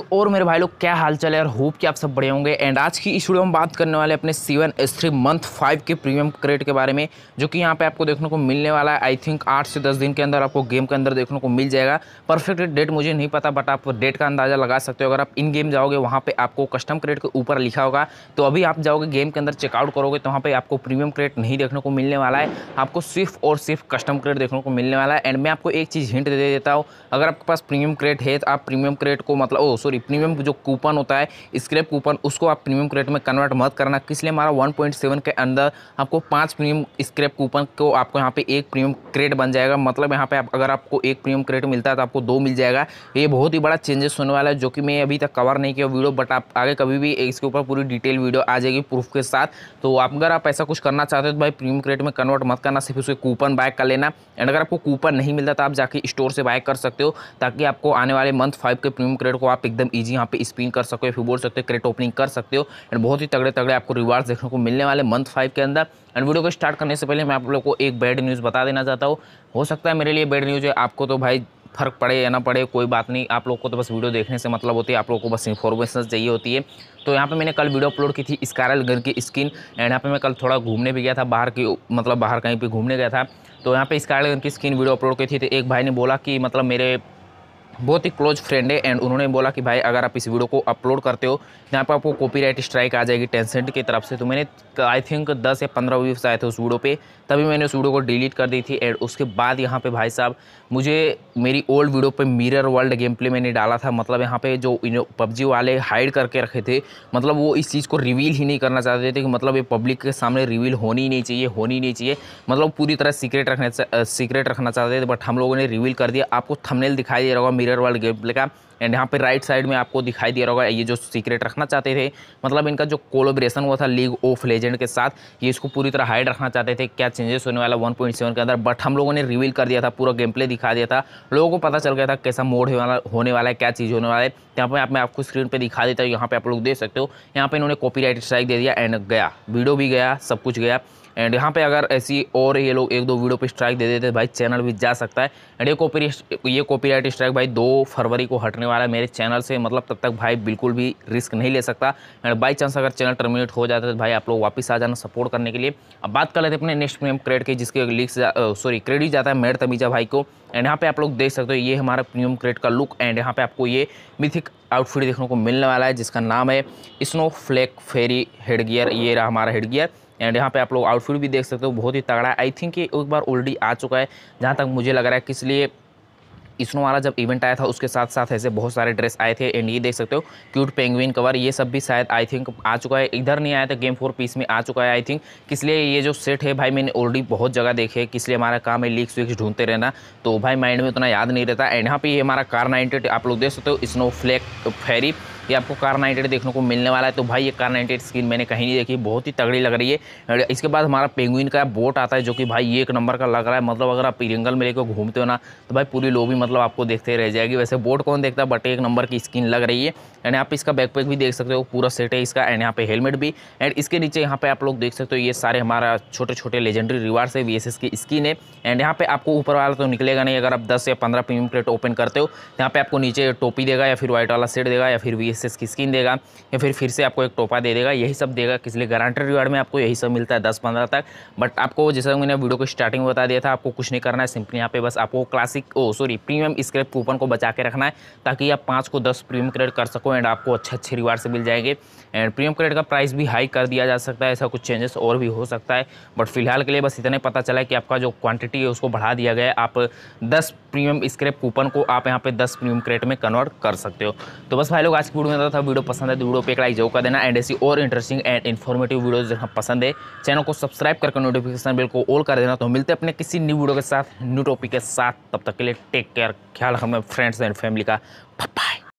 तो और मेरे भाई लोग क्या हाल चाल है और होप कि आप सब बड़े होंगे एंड आज की इस वीडियो में बात करने वाले अपने seven S three month five के प्रीमियम क्रेट के बारे में जो कि यहाँ पे आपको देखने को मिलने वाला है आई थिंक आठ से दस दिन के अंदर आपको गेम के अंदर देखने को मिल जाएगा परफेक्ट डेट मुझे नहीं पता बट आप डेट का अंदाज़ा लगा सकते हो अगर आप इन गेम जाओगे वहाँ पर आपको कस्टम क्रेट के ऊपर लिखा होगा तो अभी आप जाओगे गेम के अंदर चेकआउट करोगे तो वहाँ पर आपको प्रीमियम क्रेट नहीं देखने को मिलने वाला है आपको सिर्फ और सिर्फ कस्टम क्रेट देखने को मिलने वाला है एंड मैं आपको एक चीज़ हिंट दे देता हूँ अगर आपके पास प्रीमियम क्रेट है तो आप प्रीमियम क्रेट को मतलब ओ सॉरी प्रीमियम जो कूपन होता है स्क्रैप कूपन उसको आप प्रीमियम क्रेडिट में कन्वर्ट मत करना किस लिए हमारा 1.7 के अंदर आपको पाँच प्रीमियम स्क्रैप कूपन को आपको यहाँ पे एक प्रीमियम क्रेड बन जाएगा मतलब यहाँ पे आप अगर आपको एक प्रीमियम क्रेड मिलता है तो आपको दो मिल जाएगा ये बहुत ही बड़ा चेंजेस होने वाला है जो कि मैं अभी तक कवर नहीं किया वीडियो बट आप आगे कभी भी इसके ऊपर पूरी डिटेल वीडियो आ जाएगी प्रूफ के साथ तो आप अगर आप ऐसा कुछ करना चाहते हो तो भाई प्रीमियम क्रेडिट में कन्वर्ट मत करना सिर्फ उसके कूपन बाय कर लेना एंड अगर आपको कूपन नहीं मिलता तो आप जाके स्टोर से बाय कर सकते हो ताकि आपको आने वाले मंथ फाइव के प्रीमियम क्रेडिट को आप एकदम ईजी यहाँ पे स्पिन कर सको हो फिर बोल सकते हो क्रेट ओपनिंग कर सकते हो एंड बहुत ही तगड़े तगड़े आपको रिवार्ड्स देखने को मिलने वाले मंथ फाइव के अंदर एंड वीडियो को स्टार्ट करने से पहले मैं आप लोग को एक बैड न्यूज़ बता देना चाहता हूँ हो सकता है मेरे लिए बैड न्यूज़ है आपको तो भाई फर्क पड़े या ना पड़े कोई बात नहीं आप लोग को तो बस वीडियो देखने से मतलब होती है आप लोग को बस इन्फॉर्मेशन चाहिए होती है तो यहाँ पे मैंने कल वीडियो अपलोड की थी स्कारल गन की स्किन एंड यहाँ पे मैं कल थोड़ा घूमने भी गया था बाहर की मतलब बाहर कहीं पे घूमने गया था तो यहाँ पे स्कारल गन की स्किन वीडियो अपलोड की थी तो एक भाई ने बोला कि मतलब मेरे बहुत ही क्लोज फ्रेंड है एंड उन्होंने बोला कि भाई अगर आप इस वीडियो को अपलोड करते हो यहाँ पर आपको कॉपीराइट स्ट्राइक आ जाएगी टेंसेंट की तरफ से तो मैंने आई थिंक दस या पंद्रह व्यूज आए थे उस वीडियो पे तभी मैंने उस वीडियो को डिलीट कर दी थी एंड उसके बाद यहाँ पे भाई साहब मुझे मेरी ओल्ड वीडियो पे मिररर वर्ल्ड गेम प्ले मैंने डाला था मतलब यहाँ पर जो पबजी वाले हाइड करके रखे थे मतलब वो इस चीज़ को रिवील ही नहीं करना चाहते थे कि मतलब ये पब्लिक के सामने रिवील होनी नहीं चाहिए होनी नहीं चाहिए मतलब पूरी तरह सीक्रेट रखना सीक्रेट रखना चाहते थे बट हम लोगों ने रिवील कर दिया आपको थमनेल दिखाई दे रहा होगा interior wall एंड यहाँ पे राइट साइड में आपको दिखाई दे रहा होगा ये जो सीक्रेट रखना चाहते थे मतलब इनका जो कोलोब्रेशन हुआ था लीग ऑफ लेजेंड के साथ ये इसको पूरी तरह हाइड रखना चाहते थे क्या चेंजेस होने वाला 1.7 के अंदर बट हम लोगों ने रिवील कर दिया था पूरा गेम प्ले दिखा दिया था लोगों को पता चल गया था कैसा मोड होने वाला है क्या चीज़ होने वाला है यहाँ पर आप मैं आपको स्क्रीन पर दिखा देता हूँ यहाँ पर आप लोग देख सकते हो यहाँ पर इन्होंने कॉपी स्ट्राइक दे दिया एंड गया वीडियो भी गया सब कुछ गया एंड यहाँ पे अगर ऐसी और ये लोग एक दो वीडियो पे स्ट्राइक दे देते भाई चैनल भी जा सकता है एंड ये कॉपी ये कॉपीराइट स्ट्राइक भाई दो फरवरी को हटने वाला है मेरे चैनल से मतलब तब तक भाई बिल्कुल भी रिस्क नहीं ले सकता एंड बाई चांस अगर चैनल टर्मिनेट हो जाता है तो भाई आप लोग वापस आ जाना सपोर्ट करने के लिए अब बात कर लेते हैं अपने नेक्स्ट प्रीमियम क्रेड की जिसके लिख सॉरी क्रेडिट जाता है मेड तमीजा भाई को एंड यहाँ पे आप लोग देख सकते हो ये हमारा प्रीमियम क्रेड का लुक एंड यहाँ पे आपको ये मिथिक आउटफिट देखने को मिलने वाला है जिसका नाम है snowflake fairy headgear ये रहा हमारा हेड गियर एंड यहाँ पे आप लोग आउटफिट भी देख सकते हो बहुत ही तगड़ा है आई थिंक ये एक बार ऑलरेडी आ चुका है जहाँ तक मुझे लग रहा है कि इसलिए इसनो वाला जब इवेंट आया था उसके साथ साथ ऐसे बहुत सारे ड्रेस आए थे एंड ये देख सकते हो क्यूट पेंगुइन कवर ये सब भी शायद आई थिंक आ चुका है इधर नहीं आया था गेम फोर पीस में आ चुका है आई थिंक लिए ये जो सेट है भाई मैंने ऑलरेडी बहुत जगह देखे लिए हमारा काम है लीक्स वीक्स ढूंढते रहना तो भाई माइंड में उतना याद नहीं रहता एंड यहाँ पर ये हमारा कार नाइनटेड आप लोग देख सकते हो स्नो फ्लैक फेरी ये आपको कार नाइटेड देखने को मिलने वाला है तो भाई ये कार नाइटेड स्किन मैंने कहीं नहीं देखी बहुत ही तगड़ी लग रही है इसके बाद हमारा पेंगुइन का बोट आता है जो कि भाई ये एक नंबर का लग रहा है मतलब अगर आप इरिंगल में लेकर घूमते हो ना तो भाई पूरी लोबी मतलब आपको देखते रह जाएगी वैसे बोट कौन देखता है बट एक नंबर की स्क्रीन लग रही है एंड आप इसका बैकपैक भी देख सकते हो पूरा सेट है इसका एंड यहाँ पे हेलमेट भी एंड इसके नीचे यहाँ पे आप लोग देख सकते हो ये सारे हमारा छोटे छोटे लेजेंडरी रिवार्ड्स है वी की स्किन है एंड यहाँ पे आपको ऊपर वाला तो निकलेगा नहीं अगर आप दस या पंद्रह प्रीमियम प्लेट ओपन करते हो यहाँ पे आपको नीचे टोपी देगा या फिर व्हाइट वाला सेट देगा या फिर वी एक्सेस की स्किन देगा या फिर फिर से आपको एक टोपा दे देगा यही सब देगा लिए गारंटेड रिवार्ड में आपको यही सब मिलता है दस पंद्रह तक बट आपको जैसा मैंने वीडियो को स्टार्टिंग में बता दिया था आपको कुछ नहीं करना है सिंपली यहाँ पे बस आपको classic oh sorry premium scrap coupon को बचा के रखना है ताकि आप पाँच को दस प्रीमियम क्रेडिट कर सको एंड आपको अच्छे अच्छे रिवार्ड से मिल जाएंगे एंड प्रीमियम क्रेडिट का प्राइस भी हाई कर दिया जा सकता है ऐसा कुछ चेंजेस और भी हो सकता है बट फिलहाल के लिए बस इतना पता चला कि आपका जो क्वांटिटी है उसको बढ़ा दिया गया है आप दस प्रीमियम स्क्रेप कूपन को आप यहाँ पे दस प्रीमियम क्रेडिट में कन्वर्ट कर सकते हो तो बस भाई लोग आज की वीडियो कहना था वीडियो पसंद है तो वीडियो पे एक लाइक जरूर कर देना एंड ऐसी और इंटरेस्टिंग एंड इन्फॉर्मेटिव वीडियो जो पसंद है चैनल को सब्सक्राइब करके नोटिफिकेशन बिल को ऑल कर देना तो मिलते हैं अपने किसी न्यू वीडियो के साथ न्यू टॉपिक के साथ तब तक के लिए टेक केयर ख्याल रखना फ्रेंड्स एंड फैमिली का बाय